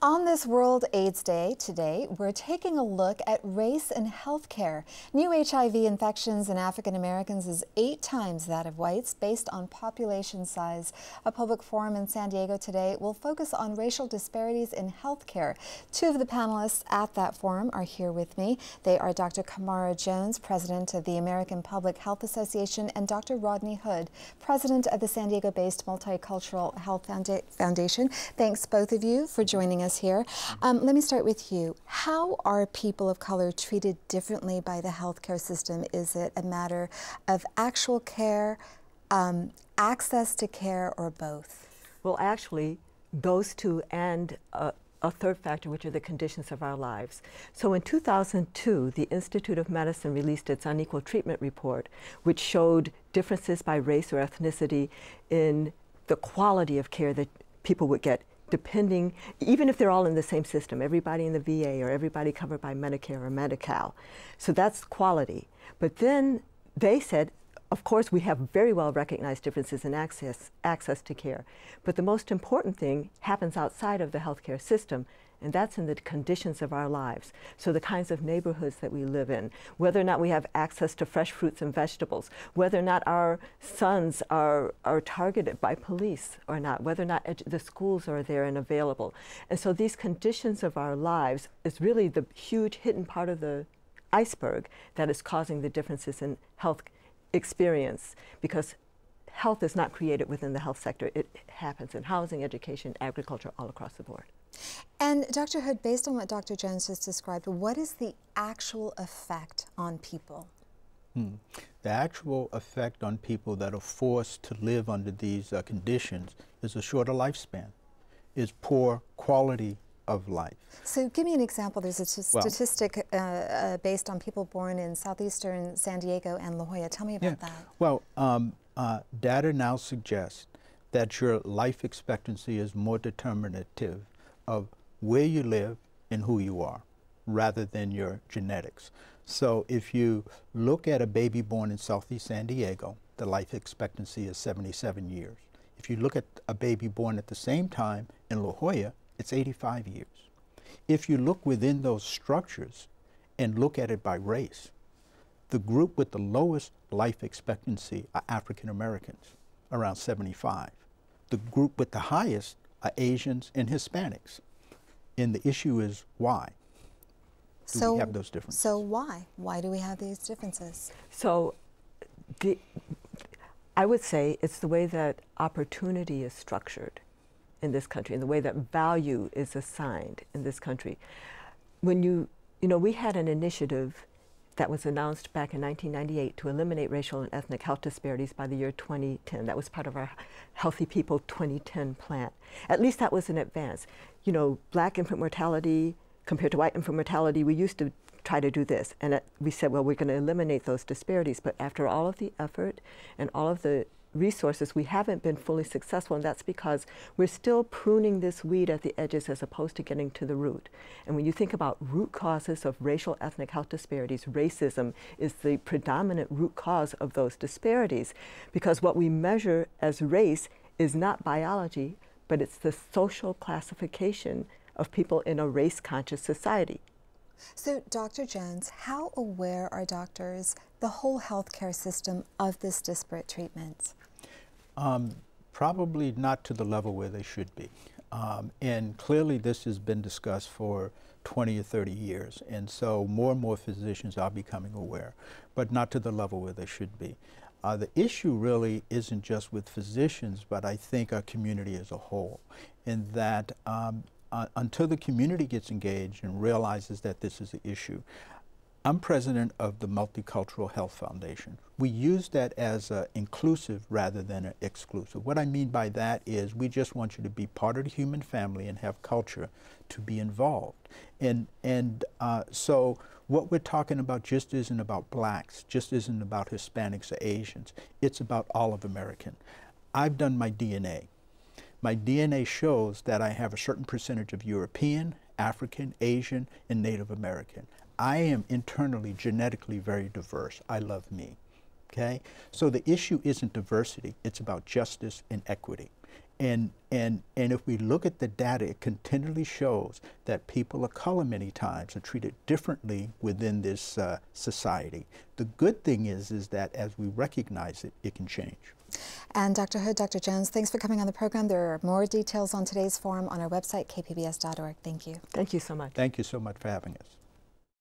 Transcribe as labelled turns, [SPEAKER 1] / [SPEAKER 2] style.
[SPEAKER 1] On this World AIDS Day today, we're taking a look at race and healthcare. New HIV infections in African Americans is eight times that of whites based on population size. A public forum in San Diego today will focus on racial disparities in healthcare. Two of the panelists at that forum are here with me. They are Dr. Kamara Jones, president of the American Public Health Association, and Dr. Rodney Hood, president of the San Diego-based Multicultural Health Foundation. Thanks both of you for joining us us here. Um, let me start with you. How are people of color treated differently by the healthcare system? Is it a matter of actual care, um,
[SPEAKER 2] access to care, or both? Well, actually, those two and uh, a third factor, which are the conditions of our lives. So in 2002, the Institute of Medicine released its unequal treatment report, which showed differences by race or ethnicity in the quality of care that people would get depending, even if they're all in the same system, everybody in the VA or everybody covered by Medicare or Medi-Cal. So that's quality. But then they said, of course, we have very well recognized differences in access, access to care. But the most important thing happens outside of the healthcare system, and that's in the conditions of our lives. So, the kinds of neighborhoods that we live in, whether or not we have access to fresh fruits and vegetables, whether or not our sons are, are targeted by police or not, whether or not the schools are there and available. And so, these conditions of our lives is really the huge hidden part of the iceberg that is causing the differences in health experience because health is not created within the health sector. It happens in housing, education, agriculture, all across the board.
[SPEAKER 1] And Dr. Hood, based on what Dr. Jones just described, what is the actual effect on people?
[SPEAKER 3] Hmm. The actual effect on people that are forced to live under these uh, conditions is a shorter lifespan, is poor quality of life.
[SPEAKER 1] So, give me an example. There's a statistic uh, uh, based on people born in southeastern San Diego and La Jolla. Tell me about yeah. that.
[SPEAKER 3] Well, um, uh, data now suggests that your life expectancy is more determinative of where you live and who you are rather than your genetics. So if you look at a baby born in southeast San Diego, the life expectancy is 77 years. If you look at a baby born at the same time in La Jolla, it's 85 years. If you look within those structures and look at it by race, the group with the lowest life expectancy are African Americans, around 75. The group with the highest are Asians and Hispanics. And the issue is why? Do so, we have those differences?
[SPEAKER 1] So why? Why do we have these differences?
[SPEAKER 2] So
[SPEAKER 3] the, I would say it's
[SPEAKER 2] the way that opportunity is structured in this country and the way that value is assigned in this country. When you, you know, we had an initiative that was announced back in 1998 to eliminate racial and ethnic health disparities by the year 2010. That was part of our Healthy People 2010 plan. At least that was in advance. You know, black infant mortality compared to white infant mortality, we used to try to do this. And it, we said, well, we're going to eliminate those disparities. But after all of the effort and all of the resources, we haven't been fully successful, and that's because we're still pruning this weed at the edges as opposed to getting to the root. And when you think about root causes of racial, ethnic health disparities, racism is the predominant root cause of those disparities, because what we measure as race is not biology, but it's the social classification of people in a race conscious society.
[SPEAKER 1] So, Dr. Jones, how aware are doctors, the whole healthcare system, of this disparate treatment?
[SPEAKER 3] Um, probably not to the level where they should be. Um, and clearly, this has been discussed for 20 or 30 years. And so, more and more physicians are becoming aware, but not to the level where they should be. Uh, the issue really isn't just with physicians, but I think our community as a whole, in that um, uh, until the community gets engaged and realizes that this is the issue. I'm president of the Multicultural Health Foundation. We use that as inclusive rather than exclusive. What I mean by that is we just want you to be part of the human family and have culture to be involved. And, and uh, so what we're talking about just isn't about blacks, just isn't about Hispanics or Asians. It's about all of American. I've done my DNA my DNA shows that I have a certain percentage of European, African, Asian, and Native American. I am internally genetically very diverse. I love me. Okay? So the issue isn't diversity, it's about justice and equity. And, and, and if we look at the data, it continually shows that people of color many times are treated differently within this uh, society. The good thing is, is that as we recognize it, it can change.
[SPEAKER 1] And Dr. Hood, Dr. Jones, thanks for coming on the program. There are more details on today's forum on our website, kpbs.org. Thank you.
[SPEAKER 3] Thank you so much. Thank you so much for having us.